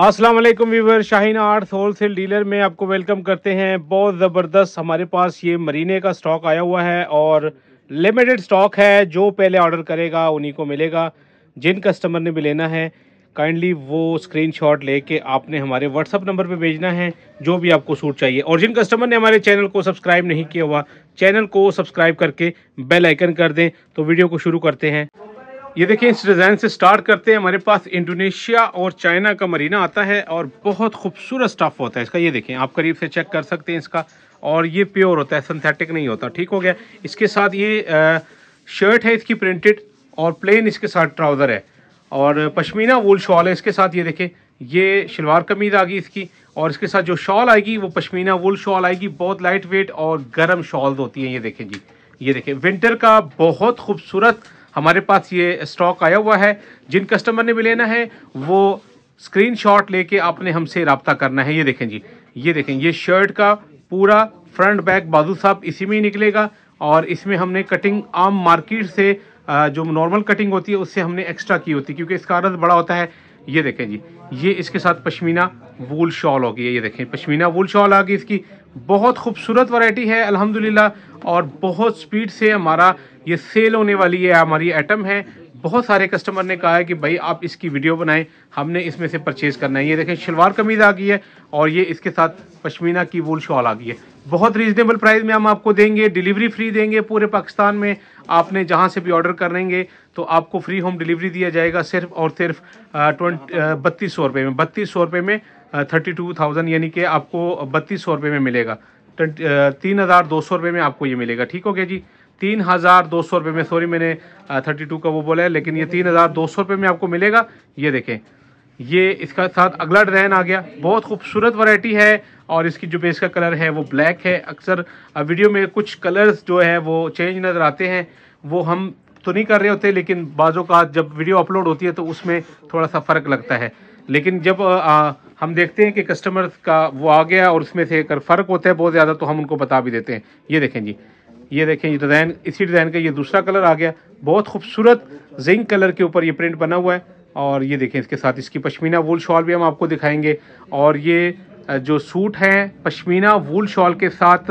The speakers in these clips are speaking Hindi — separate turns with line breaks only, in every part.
अस्सलाम वालेकुम viewer Shaheen arts sale dealer में आपको वेलकम करते हैं बहुत ज़बरदस्त हमारे पास ये मरीने का स्टॉक आया हुआ है और लिमिटेड स्टॉक है जो पहले ऑर्डर करेगा उन्हीं को मिलेगा जिन कस्टमर ने भी लेना है काइंडली वो स्क्रीनशॉट लेके आपने हमारे व्हाट्सअप नंबर पे भेजना है जो भी आपको सूट चाहिए और जिन कस्टमर ने हमारे चैनल को सब्सक्राइब नहीं किया हुआ चैनल को सब्सक्राइब करके बेल आइकन कर दें तो वीडियो को शुरू करते हैं ये देखें इस डिज़ाइन से स्टार्ट करते हैं हमारे पास इंडोनेशिया और चाइना का मरीना आता है और बहुत खूबसूरत स्टफ़ होता है इसका ये देखें आप करीब से चेक कर सकते हैं इसका और ये प्योर होता है सिंथेटिक नहीं होता ठीक हो गया इसके साथ ये शर्ट है इसकी प्रिंटेड और प्लेन इसके साथ ट्राउज़र है और पशमीना वूल शॉल है इसके साथ ये देखें ये शलवार कमीज़ आ गई इसकी और इसके साथ जो शॉल आएगी वो पशमीना वुल शॉल आएगी बहुत लाइट वेट और गर्म शॉल्स होती हैं ये देखें जी ये देखें विंटर का बहुत खूबसूरत हमारे पास ये स्टॉक आया हुआ है जिन कस्टमर ने भी लेना है वो स्क्रीनशॉट लेके आपने हमसे रबता करना है ये देखें जी ये देखें ये शर्ट का पूरा फ्रंट बैक बाजू साहब इसी में ही निकलेगा और इसमें हमने कटिंग आम मार्केट से जो नॉर्मल कटिंग होती है उससे हमने एक्स्ट्रा की होती है क्योंकि इसका अर्ज बड़ा होता है ये देखें जी ये इसके साथ पश्मीना वूल शॉल होगी ये देखें पश्मीना वूल शॉल आ गई इसकी बहुत खूबसूरत वैरायटी है अल्हम्दुलिल्लाह और बहुत स्पीड से हमारा ये सेल होने वाली है हमारी आइटम है बहुत सारे कस्टमर ने कहा है कि भाई आप इसकी वीडियो बनाएं हमने इसमें से परचेज़ करना है ये देखें शलवार कमीज़ आ गई है और ये इसके साथ पश्मीना की वूल शॉल आ गई है बहुत रीज़नेबल प्राइस में हम आपको देंगे डिलीवरी फ्री देंगे पूरे पाकिस्तान में आपने जहाँ से भी ऑर्डर करेंगे तो आपको फ्री होम डिलीवरी दिया जाएगा सिर्फ और सिर्फ ट्वेंटी बत्तीस सौ रुपये में बत्तीस सौ रुपये में थर्टी टू थाउजेंड यानी कि आपको बत्तीस सौ रुपये में मिलेगा तीन हज़ार दो सौ रुपये में आपको ये मिलेगा ठीक हो गया जी तीन हज़ार दो सौ रुपये में सॉरी मैंने थर्टी टू का वो बोला है लेकिन ये तीन हज़ार दो सौ रुपये में आपको मिलेगा ये देखें ये इसका साथ अगला डिज़ाइन आ गया बहुत खूबसूरत वैरायटी है और इसकी जो बेस का कलर है वो ब्लैक है अक्सर वीडियो में कुछ कलर्स जो है वो चेंज नज़र आते हैं वो हम तो नहीं कर रहे होते लेकिन बाज़ों का जब वीडियो अपलोड होती है तो उसमें थोड़ा सा फ़र्क लगता है लेकिन जब आ, हम देखते हैं कि कस्टमर का वो आ गया और उसमें से अगर फ़र्क होता है बहुत ज़्यादा तो हम उनको बता भी देते हैं ये देखें जी ये देखें ये डिज़ाइन इसी डिज़ाइन का ये दूसरा कलर आ गया बहुत खूबसूरत जिंक कलर के ऊपर ये प्रिंट बना हुआ है और ये देखें इसके साथ इसकी पश्मीना वूल शॉल भी हम आपको दिखाएंगे और ये जो सूट हैं पशमीना वूल शॉल के साथ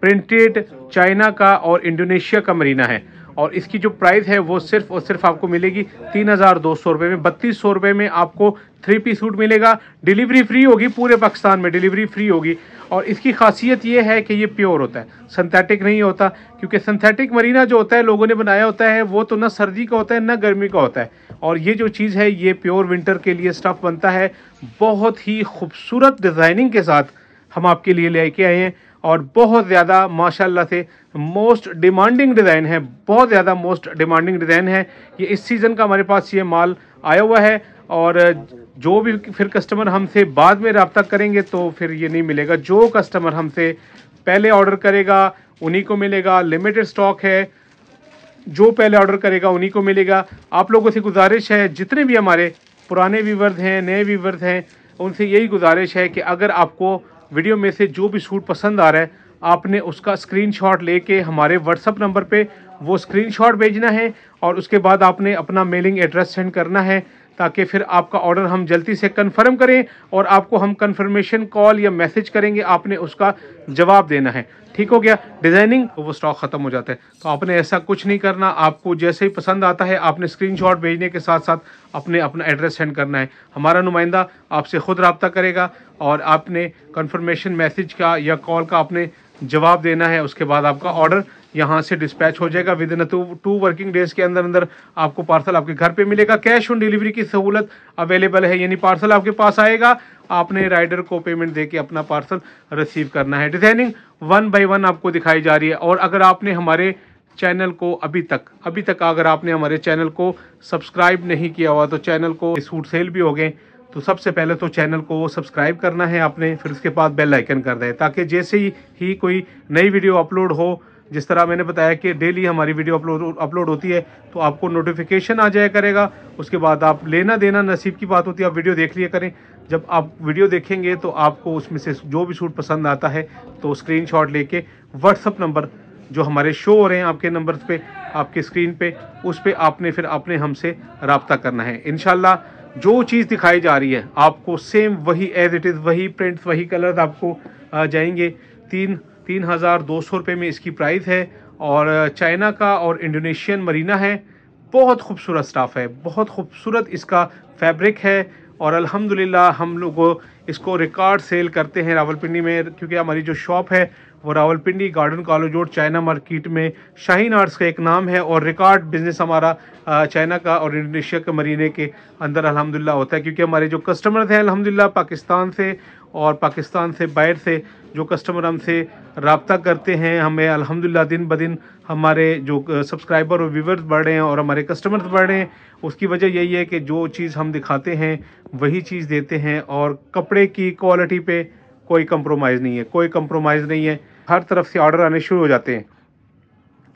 प्रिंटेड चाइना का और इंडोनेशिया का मरीना है और इसकी जो प्राइस है वो सिर्फ और सिर्फ आपको मिलेगी तीन हज़ार दो सौ रुपये में बत्तीस सौ रुपये में आपको थ्री पी सूट मिलेगा डिलीवरी फ्री होगी पूरे पाकिस्तान में डिलीवरी फ्री होगी और इसकी खासियत ये है कि ये प्योर होता है सिंथेटिक नहीं होता क्योंकि सिंथेटिक मरीना जो होता है लोगों ने बनाया होता है वो तो ना सर्दी का होता है ना गर्मी का होता है और ये जो चीज़ है ये प्योर विंटर के लिए स्टफ़ बनता है बहुत ही खूबसूरत डिज़ाइनिंग के साथ हम आपके लिए लेके आए हैं और बहुत ज़्यादा माशाल्लाह से मोस्ट डिमांडिंग डिज़ाइन है बहुत ज़्यादा मोस्ट डिमांडिंग डिज़ाइन है ये इस सीज़न का हमारे पास ये माल आया हुआ है और जो भी फिर कस्टमर हमसे बाद में रबता करेंगे तो फिर ये नहीं मिलेगा जो कस्टमर हमसे पहले ऑर्डर करेगा उन्हीं को मिलेगा लिमिटेड स्टॉक है जो पहले ऑर्डर करेगा उन्हीं को मिलेगा आप लोगों से गुजारिश है जितने भी हमारे पुराने वीवर्स हैं नए वीवर्स हैं उनसे यही गुजारिश है कि अगर आपको वीडियो में से जो भी सूट पसंद आ रहा है आपने उसका स्क्रीनशॉट लेके हमारे व्हाट्सअप नंबर पे वो स्क्रीनशॉट भेजना है और उसके बाद आपने अपना मेलिंग एड्रेस सेंड करना है ताकि फिर आपका ऑर्डर हम जल्दी से कंफर्म करें और आपको हम कंफर्मेशन कॉल या मैसेज करेंगे आपने उसका जवाब देना है ठीक हो गया डिज़ाइनिंग तो वो स्टॉक ख़त्म हो जाता है तो आपने ऐसा कुछ नहीं करना आपको जैसे ही पसंद आता है आपने स्क्रीनशॉट भेजने के साथ साथ अपने अपना एड्रेस सेंड करना है हमारा नुमाइंदा आपसे ख़ुद रबता करेगा और आपने कन्फर्मेशन मैसेज का या कॉल का आपने जवाब देना है उसके बाद आपका ऑर्डर यहाँ से डिस्पैच हो जाएगा within two two working days के अंदर अंदर आपको पार्सल आपके घर पे मिलेगा कैश ऑन डिलीवरी की सहूलत अवेलेबल है यानी पार्सल आपके पास आएगा आपने राइडर को पेमेंट दे के अपना पार्सल रिसीव करना है डिजाइनिंग वन बाई वन आपको दिखाई जा रही है और अगर आपने हमारे चैनल को अभी तक अभी तक अगर आपने हमारे चैनल को सब्सक्राइब नहीं किया हुआ तो चैनल को सूट सेल भी हो गए तो सबसे पहले तो चैनल को सब्सक्राइब करना है आपने फिर उसके बाद बेल आइकन कर दें ताकि जैसे ही कोई नई वीडियो अपलोड हो जिस तरह मैंने बताया कि डेली हमारी वीडियो अपलोड अपलोड होती है तो आपको नोटिफिकेशन आ जाया करेगा उसके बाद आप लेना देना नसीब की बात होती है आप वीडियो देख लिया करें जब आप वीडियो देखेंगे तो आपको उसमें से जो भी सूट पसंद आता है तो स्क्रीन शॉट लेके व्हाट्सअप नंबर जो हमारे शो हो रहे हैं आपके नंबर पर आपके स्क्रीन पर उस पर आपने फिर आपने हमसे रबता करना है इन जो चीज़ दिखाई जा रही है आपको सेम वही एज इट इज़ वही प्रिंट्स वही कलर्स आपको जाएंगे तीन तीन हज़ार दो सौ रुपये में इसकी प्राइस है और चाइना का और इंडोनेशियन मरीना है बहुत खूबसूरत स्टाफ है बहुत खूबसूरत इसका फैब्रिक है और अल्हम्दुलिल्लाह हम लोग इसको रिकॉर्ड सेल करते हैं रावलपिंडी में क्योंकि हमारी जो शॉप है वो Rawalpindi garden college road China market में शाहीन आर्ट्स का एक नाम है और रिकॉर्ड बिजनेस हमारा चाइना का और इंडोनेशिया के मरीने के अंदर अलहमदिल्ला होता है क्योंकि हमारे जो कस्टमर हैं अलहमदिल्ला पाकिस्तान से और पाकिस्तान से बाहर से जो कस्टमर हमसे रबता करते हैं हमें अलहमदिल्ला दिन ब दिन हमारे जो सब्सक्राइबर और व्यूवर्स बढ़ रहे हैं और हमारे कस्टमर्स बढ़ रहे हैं उसकी वजह यही है कि जो चीज़ हम दिखाते हैं वही चीज़ देते हैं और कपड़े की क्वालिटी पे कोई कंप्रोमाइज़ नहीं है कोई कंप्रोमाइज़ नहीं है हर तरफ से ऑर्डर आने शुरू हो जाते हैं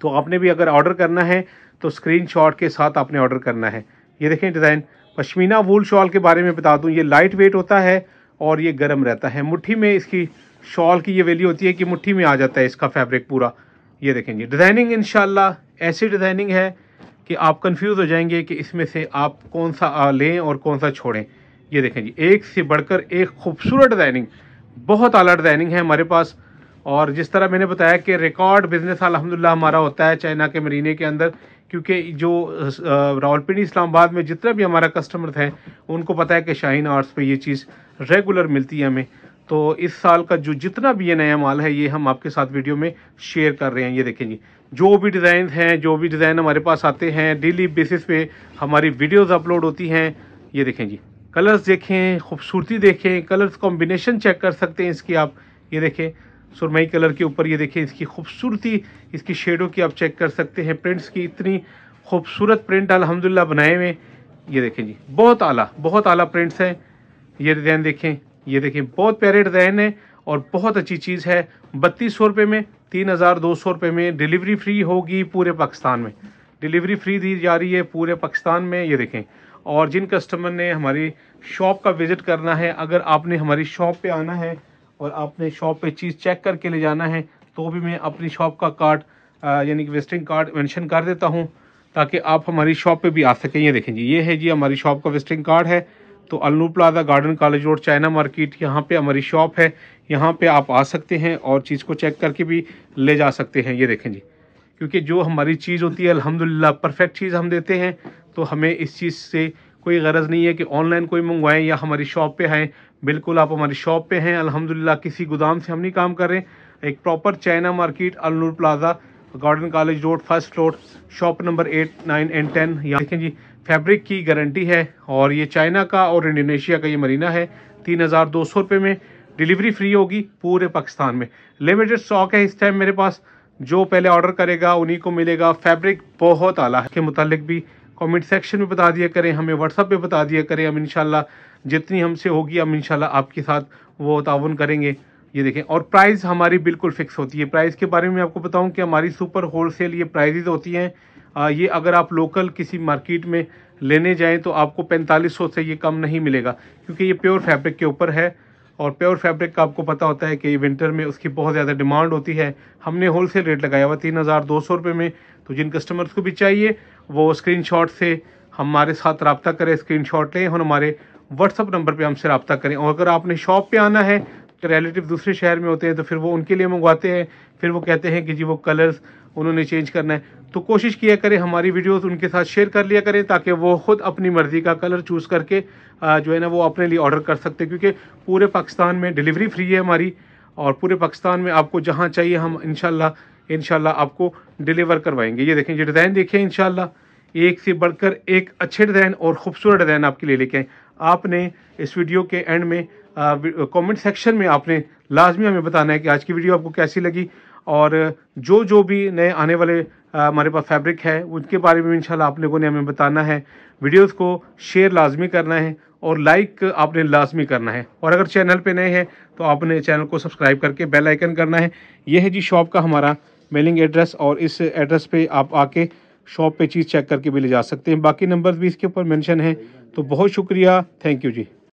तो आपने भी अगर ऑर्डर करना है तो स्क्रीन के साथ आपने ऑर्डर करना है ये देखें डिज़ाइन पश्मीना वूल शॉल के बारे में बता दूँ ये लाइट वेट होता है और ये गर्म रहता है मुट्ठी में इसकी शॉल की ये वैल्यू होती है कि मुट्ठी में आ जाता है इसका फैब्रिक पूरा ये देखें जी डिज़ाइनिंग इन ऐसी डिज़ाइनिंग है कि आप कंफ्यूज हो जाएंगे कि इसमें से आप कौन सा लें और कौन सा छोड़ें ये देखें जी एक से बढ़कर एक खूबसूरत डिज़ाइनिंग बहुत आला डिज़ाइनिंग है हमारे पास और जिस तरह मैंने बताया कि रिकॉर्ड बिजनेस अलहमदिल्ला हमारा होता है चाइना के मरीने के अंदर क्योंकि जो रावलपिंडी इस्लामाबाद में जितना भी हमारा कस्टमर हैं उनको पता है कि शाहीन आर्ट्स पे ये चीज़ रेगुलर मिलती है हमें तो इस साल का जो जितना भी ये नया माल है ये हम आपके साथ वीडियो में शेयर कर रहे हैं ये देखें जी जो भी डिज़ाइन हैं जो भी डिज़ाइन हमारे पास आते हैं डेली बेसिस पे हमारी वीडियोज़ अपलोड होती हैं ये देखें जी कलर्स देखें खूबसूरती देखें कलर्स कॉम्बिनेशन चेक कर सकते हैं इसकी आप ये देखें सुरमई कलर के ऊपर ये देखिए इसकी खूबसूरती इसकी शेडों की आप चेक कर सकते हैं प्रिंट्स की इतनी खूबसूरत प्रिंट अलहमदिल्ला बनाए हुए ये देखें जी बहुत आला बहुत आला प्रिंट्स हैं ये डिज़ाइन देखें ये देखें बहुत प्यारे डिज़ाइन है और बहुत अच्छी चीज़ है बत्तीस सौ रुपये में तीन हज़ार दो सौ रुपये में डिलीवरी फ्री होगी पूरे पाकिस्तान में डिलीवरी फ्री दी जा रही है पूरे पाकिस्तान में ये देखें और जिन कस्टमर ने हमारी शॉप का विज़िट करना है अगर आपने हमारी शॉप पे आना है और आपने शॉप पे चीज़ चेक करके ले जाना है तो भी मैं अपनी शॉप का कार्ड यानी कि विजिटिंग कार्ड मेंशन कर देता हूँ ताकि आप हमारी शॉप पे भी आ सकें ये देखें जी ये है जी हमारी शॉप का विजिटिंग कार्ड है तो अल्लू plaza garden college road China market यहाँ पर हमारी शॉप है यहाँ पर आप आ सकते हैं और चीज़ को चेक करके भी ले जा सकते हैं ये देखें जी क्योंकि जो हमारी चीज़ होती है अलहमदिल्ला परफेक्ट चीज़ हम देते हैं तो हमें इस चीज़ से कोई गरज नहीं है कि ऑनलाइन कोई मंगवाएं या हमारी शॉप पे आएँ बिल्कुल आप हमारी शॉप पे हैं अल्हम्दुलिल्लाह किसी गोदाम से हम नहीं काम कर रहे एक proper China market Alnoor plaza garden college road first floor shop number eight nine and ten यहाँ देखें जी फैब्रिक की गारंटी है और ये चाइना का और इंडोनेशिया का ये मरीना है तीन हज़ार दो सौ रुपये में डिलीवरी फ्री होगी पूरे पाकिस्तान में लिमिटेड स्टॉक है इस टाइम मेरे पास जो पहले ऑर्डर करेगा उन्हीं को मिलेगा फैब्रिक बहुत आला है के मुतालिक भी कमेंट सेक्शन में बता दिया करें हमें व्हाट्सअप पे बता दिया करें हम इन जितनी हमसे होगी हम इन आपके साथ वो ताउन करेंगे ये देखें और प्राइस हमारी बिल्कुल फिक्स होती है प्राइस के बारे में आपको बताऊं कि हमारी सुपर होल सेल ये प्राइजेज होती हैं ये अगर आप लोकल किसी मार्केट में लेने जाएं तो आपको पैंतालीस सौ से ये कम नहीं मिलेगा क्योंकि ये प्योर फैब्रिक के ऊपर है और प्योर फैब्रिक का आपको पता होता है कि विंटर में उसकी बहुत ज़्यादा डिमांड होती है हमने होलसेल रेट लगाया हुआ तीन हज़ार दो सौ रुपये में तो जिन कस्टमर्स को भी चाहिए वो स्क्रीनशॉट से हमारे साथ रबता करें स्क्रीनशॉट लें और हमारे व्हाट्सअप नंबर पर हमसे रबता करें और अगर आपने शॉप पर आना है तो रिलेटिव दूसरे शहर में होते हैं तो फिर वो उनके लिए मंगवाते हैं फिर वो कहते हैं कि जी वो कलर्स उन्होंने चेंज करना है तो कोशिश किया करें हमारी वीडियोस उनके साथ शेयर कर लिया करें ताकि वो ख़ुद अपनी मर्ज़ी का कलर चूज़ करके जो है ना वो अपने लिए ऑर्डर कर सकते हैं क्योंकि पूरे पाकिस्तान में डिलीवरी फ्री है हमारी और पूरे पाकिस्तान में आपको जहाँ चाहिए हम इन इन आपको डिलीवर करवाएंगे ये देखें ये डिज़ाइन देखिए इन एक से बढ़कर एक अच्छे डिज़ाइन और ख़ूबसूरत डिज़ाइन आपके लिए लेके आए आपने इस वीडियो के एंड में कमेंट सेक्शन में आपने लाजमी हमें बताना है कि आज की वीडियो आपको कैसी लगी और जो जो भी नए आने वाले हमारे पास फैब्रिक है उनके बारे में इंशाल्लाह आप लोगों ने हमें बताना है वीडियोस को शेयर लाजमी करना है और लाइक आपने लाजमी करना है और अगर चैनल पे नए हैं तो आपने चैनल को सब्सक्राइब करके बेल आइकन करना है यह है जी शॉप का हमारा मेलिंग एड्रेस और इस एड्रेस पे आप आके शॉप पे चीज़ चेक करके भी ले जा सकते हैं बाकी नंबर भी इसके ऊपर मेंशन हैं तो बहुत शुक्रिया थैंक यू जी